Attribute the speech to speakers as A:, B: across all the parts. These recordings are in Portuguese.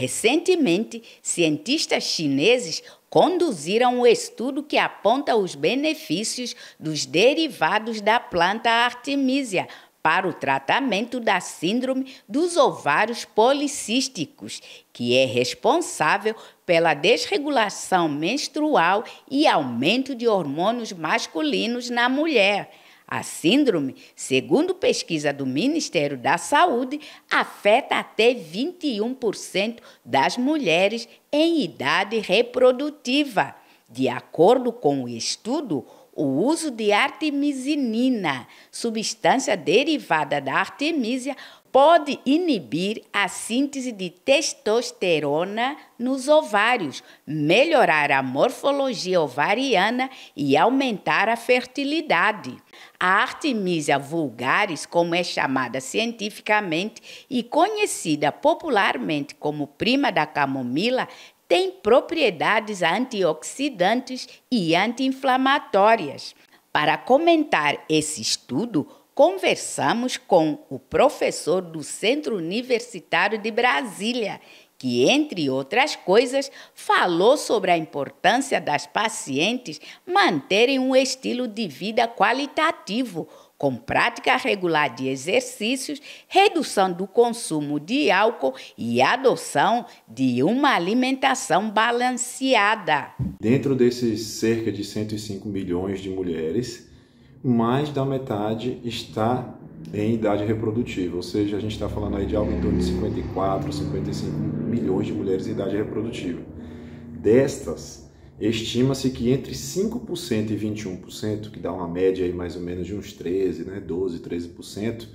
A: Recentemente, cientistas chineses conduziram um estudo que aponta os benefícios dos derivados da planta Artemisia para o tratamento da síndrome dos ovários policísticos, que é responsável pela desregulação menstrual e aumento de hormônios masculinos na mulher. A síndrome, segundo pesquisa do Ministério da Saúde, afeta até 21% das mulheres em idade reprodutiva. De acordo com o estudo, o uso de artemisinina, substância derivada da artemisia, pode inibir a síntese de testosterona nos ovários, melhorar a morfologia ovariana e aumentar a fertilidade. A Artemisia vulgaris, como é chamada cientificamente e conhecida popularmente como prima da camomila, tem propriedades antioxidantes e anti-inflamatórias. Para comentar esse estudo, conversamos com o professor do Centro Universitário de Brasília, que, entre outras coisas, falou sobre a importância das pacientes manterem um estilo de vida qualitativo, com prática regular de exercícios, redução do consumo de álcool e adoção de uma alimentação balanceada.
B: Dentro desses cerca de 105 milhões de mulheres, mais da metade está em idade reprodutiva, ou seja, a gente está falando aí de algo em torno de 54, 55 milhões de mulheres em idade reprodutiva. Destas, estima-se que entre 5% e 21%, que dá uma média aí mais ou menos de uns 13, né, 12, 13%,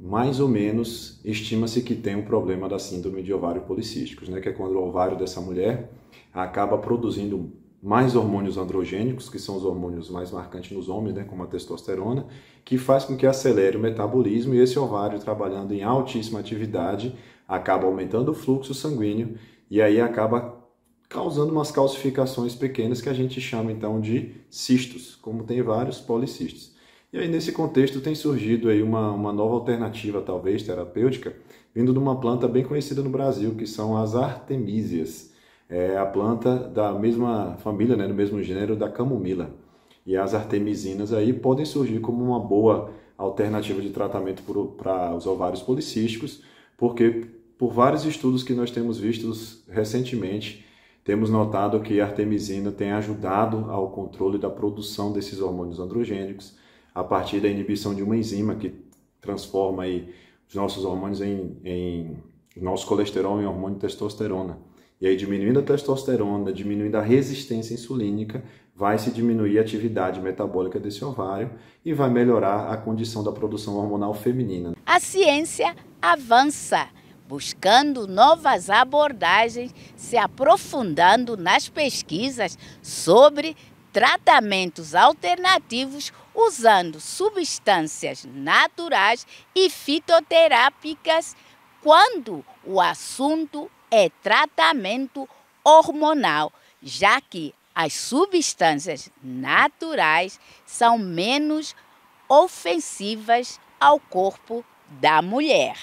B: mais ou menos estima-se que tem um problema da síndrome de ovário policístico, né, que é quando o ovário dessa mulher acaba produzindo mais hormônios androgênicos, que são os hormônios mais marcantes nos homens, né, como a testosterona, que faz com que acelere o metabolismo e esse ovário trabalhando em altíssima atividade acaba aumentando o fluxo sanguíneo e aí acaba causando umas calcificações pequenas que a gente chama então de cistos, como tem vários policistos. E aí nesse contexto tem surgido aí uma, uma nova alternativa, talvez terapêutica, vindo de uma planta bem conhecida no Brasil, que são as artemísias é a planta da mesma família, né, do mesmo gênero da camomila. E as artemisinas aí podem surgir como uma boa alternativa de tratamento para os ovários policísticos, porque por vários estudos que nós temos vistos recentemente, temos notado que a artemisina tem ajudado ao controle da produção desses hormônios androgênicos a partir da inibição de uma enzima que transforma aí os nossos hormônios em, em nosso colesterol em hormônio testosterona. E aí, diminuindo a testosterona, diminuindo a resistência insulínica, vai se diminuir a atividade metabólica desse ovário e vai melhorar a condição da produção hormonal feminina.
A: A ciência avança, buscando novas abordagens, se aprofundando nas pesquisas sobre tratamentos alternativos usando substâncias naturais e fitoterápicas quando o assunto é tratamento hormonal, já que as substâncias naturais são menos ofensivas ao corpo da mulher.